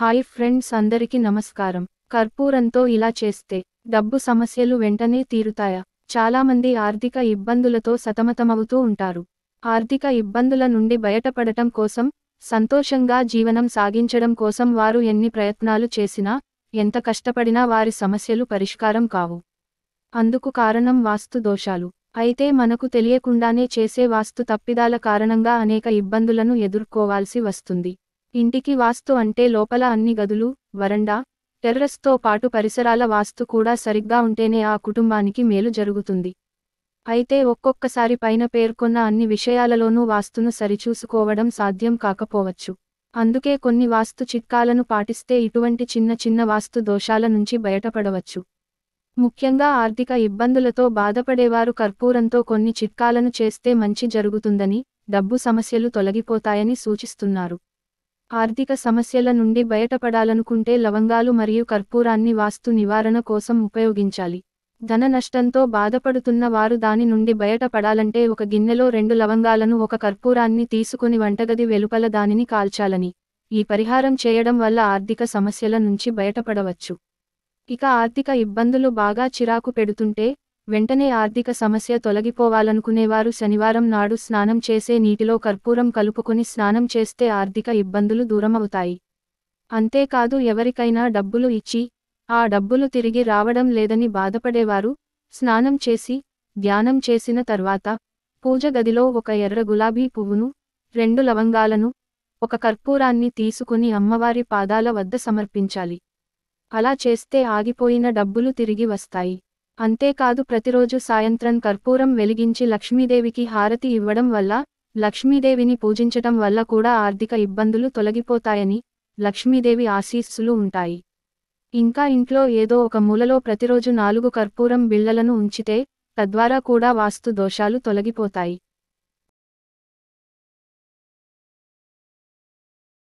hi friends అందరికీ నమస్కారం కర్పూరంతో ఇలా చేస్తే డబ్బు సమస్యలు వెంటనే తీరుతాయా చాలామంది ఆర్థిక ఇబ్బందులతో సతమతమవుతూ ఉంటారు ఆర్థిక ఇబ్బందుల నుండి బయటపడటం కోసం సంతోషంగా జీవనం సాగించడం కోసం వారు ఎన్ని ప్రయత్నాలు చేసినా ఎంత కష్టపడినా వారి సమస్యలు పరిష్కారం కావు అందుకు కారణం వాస్తు దోషాలు అయితే మనకు తెలియకుండానే చేసే వాస్తు తప్పిదాల కారణంగా అనేక ఇబ్బందులను ఎదుర్కోవాల్సి వస్తుంది ఇంటికి వాస్తు అంటే లోపల అన్ని గదులు వరండా టెర్రస్తో పాటు పరిసరాల వాస్తు కూడా సరిగ్గా ఉంటేనే ఆ కుటుంబానికి మేలు జరుగుతుంది అయితే ఒక్కొక్కసారి పైన పేర్కొన్న అన్ని విషయాలలోనూ వాస్తును సరిచూసుకోవడం సాధ్యం కాకపోవచ్చు అందుకే కొన్ని వాస్తు చిట్కాలను పాటిస్తే ఇటువంటి చిన్న చిన్న వాస్తు దోషాల నుంచి బయటపడవచ్చు ముఖ్యంగా ఆర్థిక ఇబ్బందులతో బాధపడేవారు కర్పూరంతో కొన్ని చిట్కాలను చేస్తే మంచి జరుగుతుందని డబ్బు సమస్యలు తొలగిపోతాయని సూచిస్తున్నారు ఆర్థిక సమస్యల నుండి బయటపడాలనుకుంటే లవంగాలు మరియు కర్పూరాన్ని వాస్తు నివారణ కోసం ఉపయోగించాలి ధన నష్టంతో బాధపడుతున్న వారు దాని నుండి బయటపడాలంటే ఒక గిన్నెలో రెండు లవంగాలను ఒక కర్పూరాన్ని తీసుకుని వంటగది వెలుపల దానిని కాల్చాలని ఈ పరిహారం చేయడం వల్ల ఆర్థిక సమస్యల నుంచి బయటపడవచ్చు ఇక ఆర్థిక ఇబ్బందులు బాగా చిరాకు పెడుతుంటే వెంటనే ఆర్థిక సమస్య తొలగిపోవాలనుకునేవారు శనివారం నాడు స్నానం చేసే నీటిలో కర్పూరం కలుపుకుని స్నానం చేస్తే ఆర్థిక ఇబ్బందులు దూరమవుతాయి అంతేకాదు ఎవరికైనా డబ్బులు ఇచ్చి ఆ డబ్బులు తిరిగి రావడం లేదని బాధపడేవారు స్నానం చేసి ధ్యానం చేసిన తర్వాత పూజ గదిలో ఒక ఎర్ర గులాబీ పువ్వును రెండు లవంగాలను ఒక కర్పూరాన్ని తీసుకుని అమ్మవారి పాదాల వద్ద సమర్పించాలి అలా చేస్తే ఆగిపోయిన డబ్బులు తిరిగి వస్తాయి అంతేకాదు ప్రతిరోజు సాయంత్రం కర్పూరం వెలిగించి లక్ష్మీదేవికి హారతి ఇవ్వడం వల్ల లక్ష్మీదేవిని పూజించటం వల్ల కూడా ఆర్థిక ఇబ్బందులు తొలగిపోతాయని లక్ష్మీదేవి ఆశీస్సులు ఉంటాయి ఇంకా ఇంట్లో ఏదో ఒక మూలలో ప్రతిరోజు నాలుగు కర్పూరం బిళ్లలను ఉంచితే తద్వారా కూడా వాస్తు దోషాలు తొలగిపోతాయి